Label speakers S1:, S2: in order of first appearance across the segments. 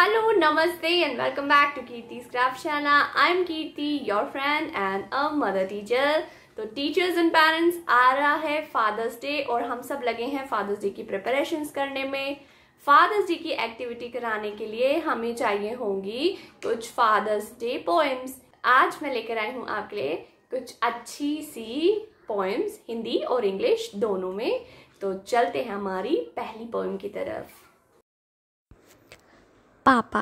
S1: Hello, Namaste and welcome back to Kirti's Craft Shana. I'm Kirti, your friend and a mother teacher. तो teachers and parents आ रहा है fathers day और हम सब लगे हैं फादर्स डे की प्रिपरेशन करने में फादर्स डे की एक्टिविटी कराने के लिए हमें चाहिए होंगी कुछ फादर्स डे पोएम्स आज मैं लेकर आई हूँ आपके लिए कुछ अच्छी सी पोएम्स हिंदी और इंग्लिश दोनों में तो चलते हैं हमारी पहली पोएम की तरफ पापा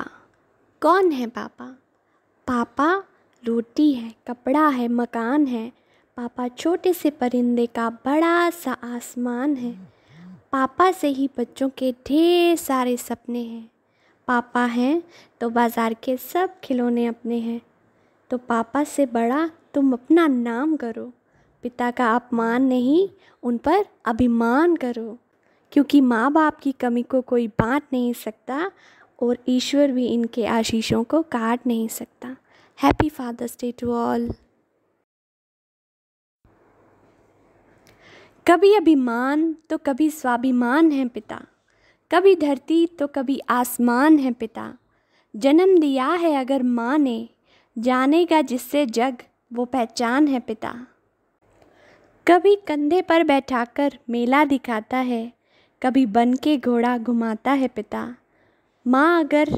S1: कौन है पापा पापा रोटी है कपड़ा है मकान है पापा छोटे से परिंदे का बड़ा सा आसमान है पापा से ही बच्चों के ढेर सारे सपने हैं पापा हैं तो बाज़ार के सब खिलौने अपने हैं तो पापा से बड़ा तुम अपना नाम करो पिता का अपमान नहीं उन पर अभिमान करो क्योंकि माँ बाप की कमी को कोई बांट नहीं सकता और ईश्वर भी इनके आशीषों को काट नहीं सकता happy father's day to all कभी अभिमान तो कभी स्वाभिमान है पिता कभी धरती तो कभी आसमान है पिता जन्म दिया है अगर माँ ने जानेगा जिससे जग वो पहचान है पिता कभी कंधे पर बैठाकर मेला दिखाता है कभी बन के घोड़ा घुमाता है पिता माँ अगर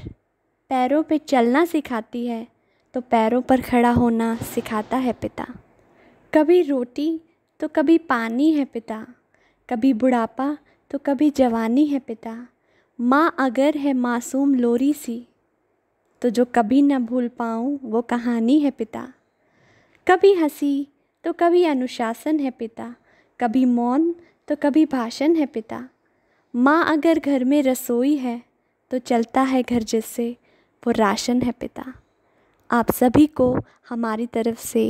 S1: पैरों पे चलना सिखाती है तो पैरों पर खड़ा होना सिखाता है पिता कभी रोटी तो कभी पानी है पिता कभी बुढ़ापा तो कभी जवानी है पिता माँ अगर है मासूम लोरी सी तो जो कभी ना भूल पाऊँ वो कहानी है पिता कभी हंसी तो कभी अनुशासन है पिता कभी मौन तो कभी भाषण है पिता माँ अगर घर में रसोई है तो चलता है घर जैसे वो राशन है पिता आप सभी को हमारी तरफ से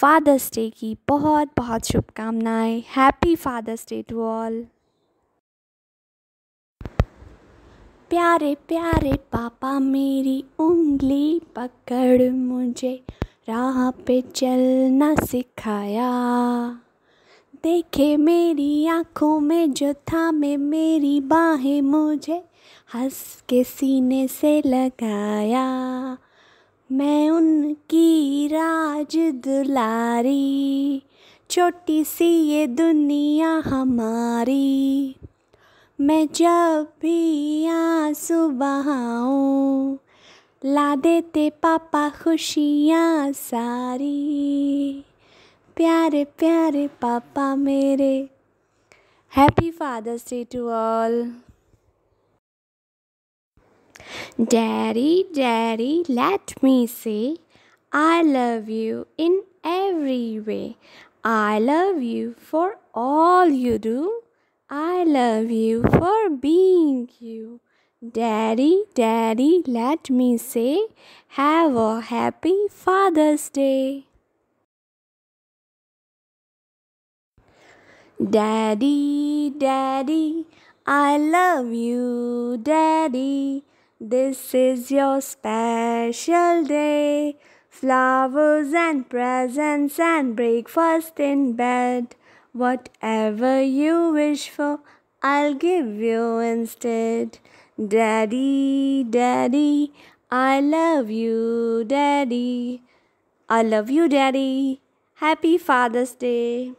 S1: फादर्स डे की बहुत बहुत शुभकामनाएं happy father's day to all प्यारे प्यारे पापा मेरी उंगली पकड़ मुझे राह पे चलना सिखाया देखे मेरी आँखों में जो था मैं मेरी बाहें मुझे हंस के सीने से लगाया मैं उनकी राज दुलारी छोटी सी ये दुनिया हमारी मैं जब भी यहाँ बहाऊँ ला देते पापा खुशियाँ सारी प्यारे प्यारे पापा Happy Father's Day to all. Daddy, Daddy, let me say, I love you in every way. I love you for all you do. I love you for being you. Daddy, Daddy, let me say, have a happy Father's Day. Daddy, Daddy, I love you, Daddy. This is your special day. Flowers and presents and breakfast in bed. Whatever you wish for, I'll give you instead. Daddy, Daddy, I love you, Daddy. I love you, Daddy. Happy Father's Day.